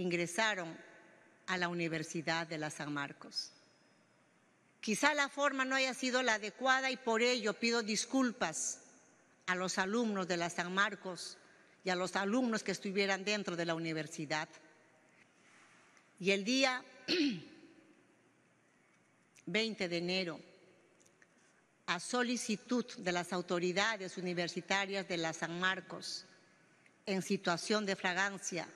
ingresaron a la Universidad de la San Marcos. Quizá la forma no haya sido la adecuada y por ello pido disculpas a los alumnos de la San Marcos y a los alumnos que estuvieran dentro de la universidad. Y el día 20 de enero, a solicitud de las autoridades universitarias de la San Marcos, en situación de fragancia,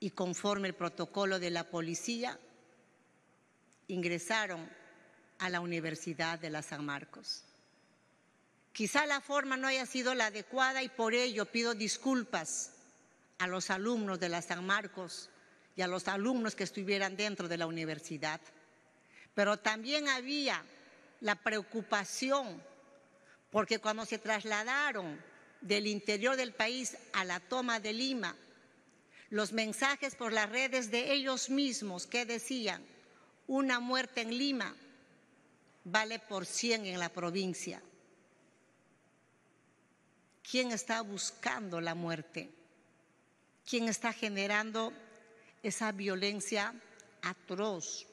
y conforme el protocolo de la policía, ingresaron a la Universidad de la San Marcos. Quizá la forma no haya sido la adecuada y por ello pido disculpas a los alumnos de la San Marcos y a los alumnos que estuvieran dentro de la universidad. Pero también había la preocupación porque cuando se trasladaron del interior del país a la toma de Lima, los mensajes por las redes de ellos mismos que decían, una muerte en Lima vale por 100 en la provincia. ¿Quién está buscando la muerte? ¿Quién está generando esa violencia atroz?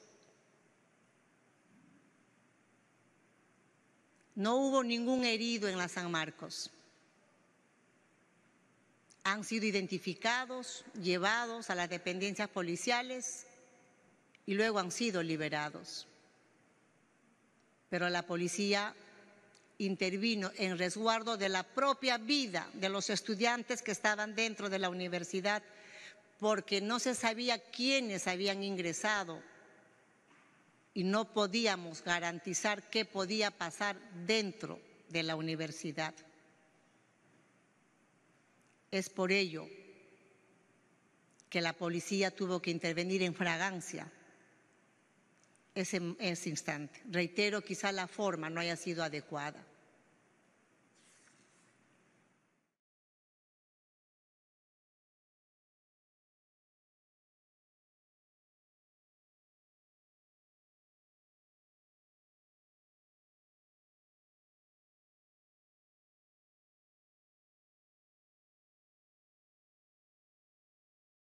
No hubo ningún herido en la San Marcos han sido identificados, llevados a las dependencias policiales y luego han sido liberados. Pero la policía intervino en resguardo de la propia vida de los estudiantes que estaban dentro de la universidad porque no se sabía quiénes habían ingresado y no podíamos garantizar qué podía pasar dentro de la universidad. Es por ello que la policía tuvo que intervenir en fragancia ese, ese instante. Reitero, quizá la forma no haya sido adecuada.